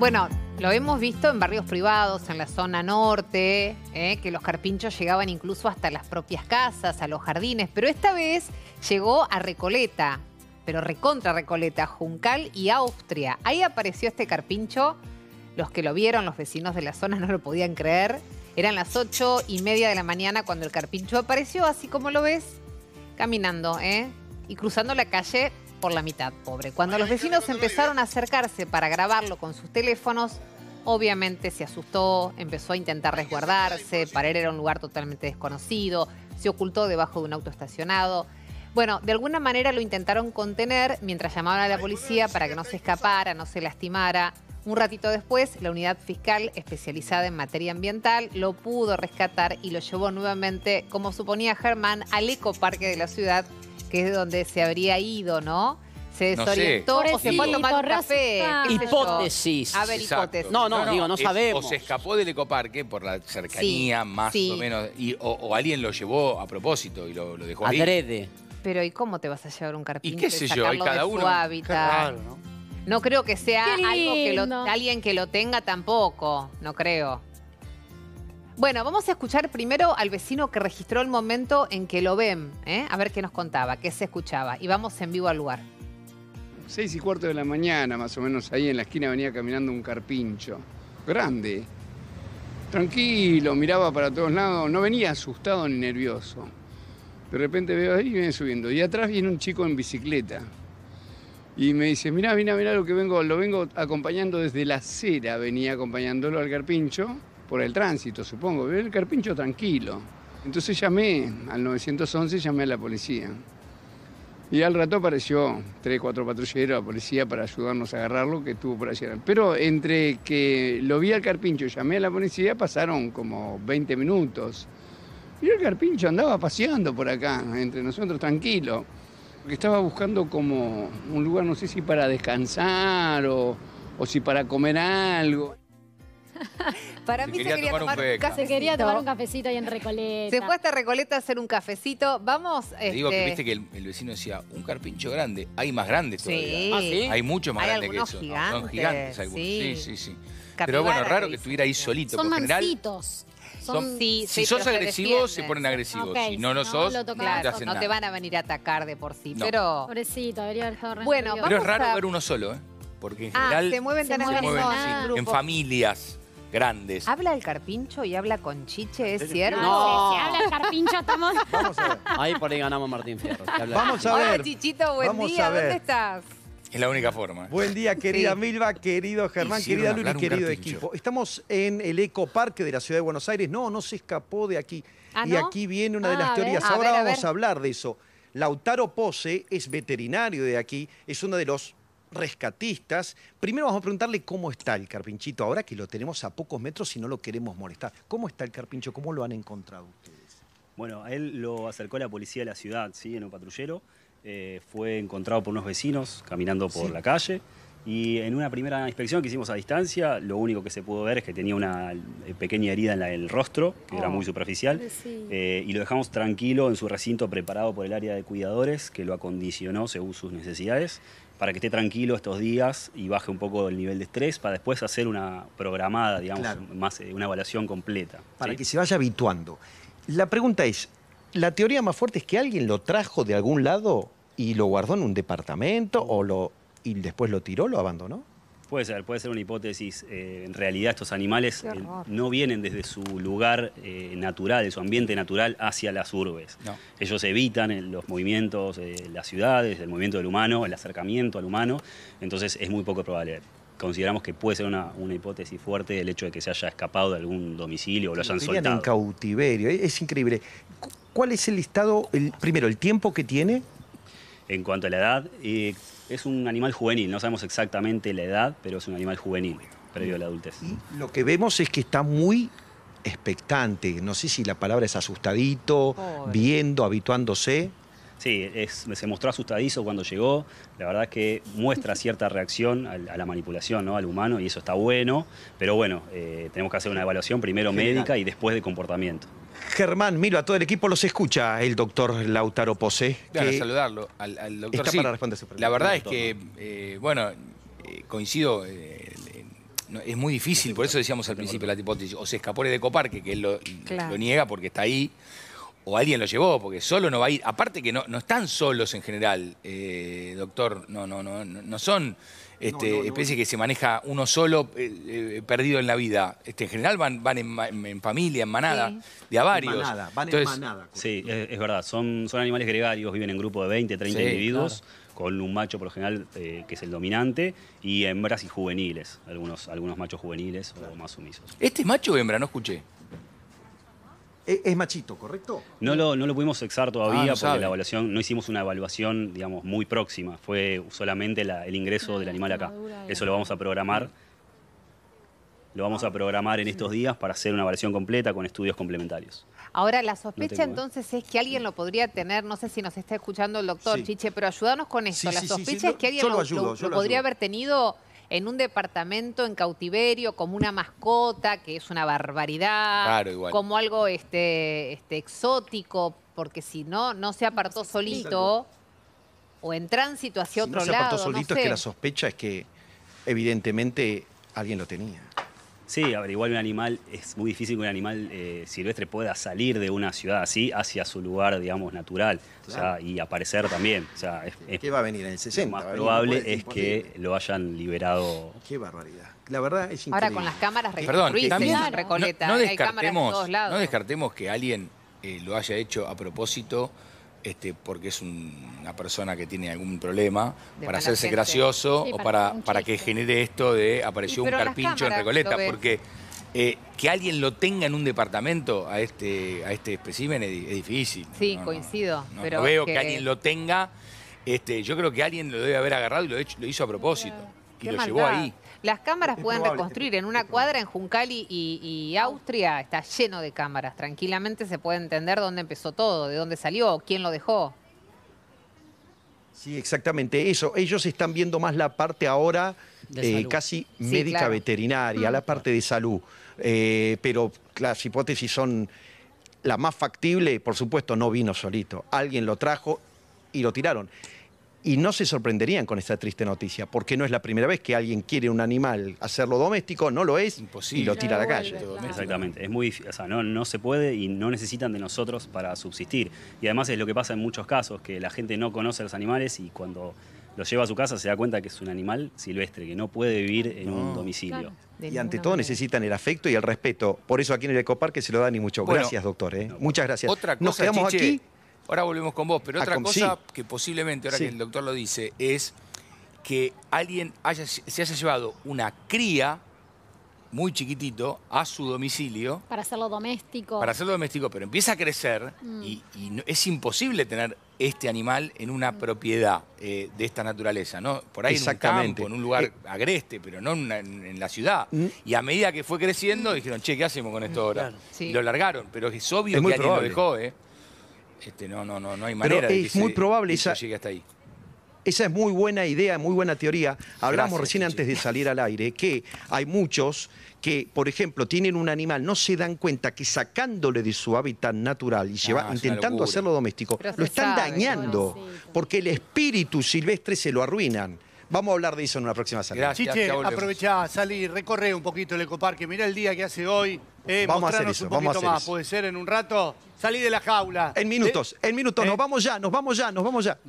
Bueno, lo hemos visto en barrios privados, en la zona norte, eh, que los carpinchos llegaban incluso hasta las propias casas, a los jardines, pero esta vez llegó a Recoleta, pero recontra Recoleta, Juncal y Austria. Ahí apareció este carpincho, los que lo vieron, los vecinos de la zona no lo podían creer. Eran las ocho y media de la mañana cuando el carpincho apareció, así como lo ves, caminando, eh, Y cruzando la calle por la mitad, pobre. Cuando los vecinos empezaron a acercarse para grabarlo con sus teléfonos, obviamente se asustó, empezó a intentar resguardarse, para él era un lugar totalmente desconocido, se ocultó debajo de un auto estacionado. Bueno, de alguna manera lo intentaron contener mientras llamaban a la policía para que no se escapara, no se lastimara. Un ratito después, la unidad fiscal especializada en materia ambiental lo pudo rescatar y lo llevó nuevamente, como suponía Germán, al ecoparque de la ciudad, que es donde se habría ido, ¿no? se desorientó no se fue a tomar un café. Hipótesis. A ver, hipótesis. No, no, digo, no sabemos. O se escapó del ecoparque por la cercanía, más o menos, o, alguien lo llevó a propósito y lo, dejó ahí. Adrede. Pero ¿y cómo te vas a llevar un carpintero y, qué sé yo, cada uno, su hábitat? Claro, ¿no? No creo que sea alguien que lo tenga tampoco, no creo. Bueno, vamos a escuchar primero al vecino que registró el momento en que lo ven, ¿eh? a ver qué nos contaba, qué se escuchaba. Y vamos en vivo al lugar. Seis y cuarto de la mañana, más o menos, ahí en la esquina venía caminando un carpincho. Grande. Tranquilo, miraba para todos lados, no venía asustado ni nervioso. De repente veo ahí y viene subiendo. Y atrás viene un chico en bicicleta. Y me dice, mirá, mira mira lo que vengo, lo vengo acompañando desde la acera, venía acompañándolo al carpincho, por el tránsito, supongo, el carpincho tranquilo. Entonces llamé al 911, llamé a la policía. Y al rato apareció tres, cuatro patrulleros, la policía, para ayudarnos a agarrarlo, que estuvo por allá. Pero entre que lo vi al carpincho y llamé a la policía, pasaron como 20 minutos. Y el carpincho andaba paseando por acá, entre nosotros tranquilo. Estaba buscando como un lugar, no sé si para descansar o, si para comer algo. Para mí se quería tomar, un, cafecito. Se quería tomar un cafecito ahí en Recoleta. Se fue hasta Recoleta a hacer un cafecito. Vamos. Te digo que este, viste que el, vecino decía, un carpincho grande. Hay más grandes todavía. Ah, ¿sí? Hay mucho más grandes grande que eso. son gigantes algunos. Sí, sí, sí. sí. Pero bueno, raro que estuviera ahí solito. Son mancitos si sos agresivo, se ponen agresivos. si no lo no, sos, claro, no, te, van a venir a atacar de por sí. Pero. Pobrecito, debería haber Bueno, Pero es raro ver uno solo, ¿eh? Porque en ah, general. se mueven, en familias grandes. ¿Habla el carpincho y habla con chiche? ¿Es cierto? No, si habla el carpincho estamos... Vamos a ver. Ahí por ahí ganamos Martín Fierro. Vamos a ver. Hola, Chichito, buen día. ¿Dónde estás? Es la única forma. Buen día, querida Milva, querido Germán, querida Luli, querido equipo. Estamos en el Eco Parque de la Ciudad de Buenos Aires. No, no se escapó de aquí. Ah, y aquí viene una de ah, las teorías. Ahora vamos a, hablar de eso. Lautaro Pose es veterinario de aquí, es uno de los rescatistas. Primero vamos a preguntarle cómo está el carpinchito, ahora que lo tenemos a pocos metros y no lo queremos molestar. ¿Cómo está el carpincho? ¿Cómo lo han encontrado ustedes? Bueno, él lo acercó a la policía de la ciudad, ¿sí? en un patrullero. Eh, fue encontrado por unos vecinos caminando por la calle. Y en una primera inspección que hicimos a distancia, lo único que se pudo ver es que tenía una eh, pequeña herida en, la, el rostro, que era ah. muy superficial, eh, y lo dejamos tranquilo en su recinto preparado por el área de cuidadores, que lo acondicionó según sus necesidades, para que esté tranquilo estos días y baje un poco el nivel de estrés, para después hacer una programada, digamos, más, una evaluación completa. Para que se vaya habituando. La pregunta es, la teoría más fuerte es que alguien lo trajo de algún lado y lo guardó en un departamento o lo, y después lo tiró, lo abandonó. Puede ser, puede ser una hipótesis. Eh, en realidad estos animales eh, no vienen desde su lugar eh, natural, de su ambiente natural, hacia las urbes. Ellos evitan los movimientos de las ciudades, el movimiento del humano, el acercamiento al humano, entonces es muy poco probable. Consideramos que puede ser una, hipótesis fuerte el hecho de que se haya escapado de algún domicilio o lo hayan soltado. en cautiverio, e-, es increíble. ¿Cuál es el listado, el, primero, el tiempo que tiene? En cuanto a la edad, eh, es un animal juvenil, no sabemos exactamente la edad, pero es un animal juvenil, previo a la adultez. lo que vemos es que está muy expectante, no sé si la palabra es asustadito, viendo, habituándose. Sí, se mostró asustadizo cuando llegó. La verdad es que muestra cierta reacción a, la manipulación, Al humano, y eso está bueno. Pero bueno, eh, tenemos que hacer una evaluación primero médica y después de comportamiento. Germán, miro a todo el equipo, los escucha el doctor Lautaro Pose. Claro, saludarlo al, doctor. responder su pregunta. La verdad es que, eh, bueno, eh, coincido es muy difícil, por eso decíamos al principio la hipótesis, o se escapó de Coparque, que él lo, niega porque está ahí, o alguien lo llevó, porque solo no va a ir. Aparte que no, no están solos en general, eh, doctor, no, no, no, no son este, especies que se maneja uno solo eh, eh, perdido en la vida. Este, en general van, van en, familia, en manada, de a varios. van Entonces, en manada. Sí, es, verdad, son, son animales gregarios, viven en grupo de 20, 30 individuos. con un macho por lo general que es el dominante y hembras y juveniles, algunos, algunos machos juveniles o más sumisos. ¿Este es macho o hembra? No escuché. Es machito, ¿correcto? No lo, no lo pudimos sexar todavía ah, porque la evaluación, no hicimos una evaluación, digamos, muy próxima. Fue solamente el ingreso del animal acá. Eso lo vamos a programar. Lo vamos a ah, programar en estos días para hacer una evaluación completa con estudios complementarios. Ahora, la sospecha entonces es que alguien lo podría tener, no sé si nos está escuchando el doctor Chiche, pero ayúdanos con esto. la sospecha es que alguien lo, podría haber tenido en un departamento en cautiverio como una mascota, que es una barbaridad, como algo este, este, exótico, porque si no, no se apartó solito o en tránsito hacia otro lado. No se apartó solito, es que la sospecha es que evidentemente alguien lo tenía. Sí, a igual un animal, es muy difícil que un animal eh, silvestre pueda salir de una ciudad así hacia su lugar, digamos, natural. y aparecer también. sea, ¿Qué va a venir en el 60? Lo más probable es que lo hayan liberado. Qué barbaridad. La verdad es increíble. Ahora con las cámaras Perdón, también, Recoleta. No, descartemos, que alguien eh, lo haya hecho a propósito este, porque es una persona que tiene algún problema, para hacerse gracioso o para, para que genere esto de apareció un carpincho en Recoleta, porque eh, que alguien lo tenga en un departamento a este, a este espécimen es, difícil. Sí, coincido. No, pero veo que... alguien lo tenga. Este, yo creo que alguien lo debe haber agarrado y lo, lo hizo a propósito ahí. Las cámaras pueden este reconstruir. En una cuadra en Juncali y, Austria está lleno de cámaras. Tranquilamente se puede entender dónde empezó todo, de dónde salió, quién lo dejó. Sí, exactamente eso. Ellos están viendo más la parte ahora eh, casi médica veterinaria, mm. la parte de salud. Eh, pero las hipótesis son la más factible, por supuesto, no vino solito. Alguien lo trajo y lo tiraron y no se sorprenderían con esta triste noticia, porque no es la primera vez que alguien quiere un animal hacerlo doméstico, no lo es y lo tira a la calle. Exactamente, es muy o sea, no, no se puede y no necesitan de nosotros para subsistir. Y además es lo que pasa en muchos casos, que la gente no conoce a los animales y cuando los lleva a su casa se da cuenta que es un animal silvestre, que no puede vivir en un domicilio. y ante todo necesitan el afecto y el respeto. Por eso aquí en el Ecoparque se lo dan y mucho. gracias, doctor. ¿eh? Muchas gracias. Nos quedamos aquí Ahora volvemos con vos, pero ah, otra cosa que posiblemente, ahora que el doctor lo dice, es que alguien haya, se haya llevado una cría muy chiquitito a su domicilio. Para hacerlo doméstico. Para hacerlo doméstico, pero empieza a crecer mm. y, es imposible tener este animal en una mm. propiedad eh, de esta naturaleza, ¿no? Por ahí en un campo, en un lugar eh, agreste, pero no en, la ciudad. Mm. Y a medida que fue creciendo, dijeron, che, ¿qué hacemos con esto ahora? lo largaron, pero es obvio que alguien lo dejó, ¿eh? Este, no, no, no, no hay manera Pero es de muy probable esa, hasta ahí. Esa es muy buena idea, muy buena teoría. Hablamos recién antes de salir al aire que hay muchos que, por ejemplo, tienen un animal, no se dan cuenta que sacándole de su hábitat natural y ah, intentando hacerlo doméstico, lo están dañando, porque el espíritu silvestre se lo arruinan. Vamos a hablar de eso en una próxima salida. Gracias, Chiche, aprovechá, salí, recorre un poquito el ecoparque, mirá el día que hace hoy, eh, vamos a hacer eso, un vamos a hacer más, Puede ser en un rato. Salí de la jaula. En minutos, eh, en minutos. Eh. Nos vamos ya, nos vamos ya, nos vamos ya.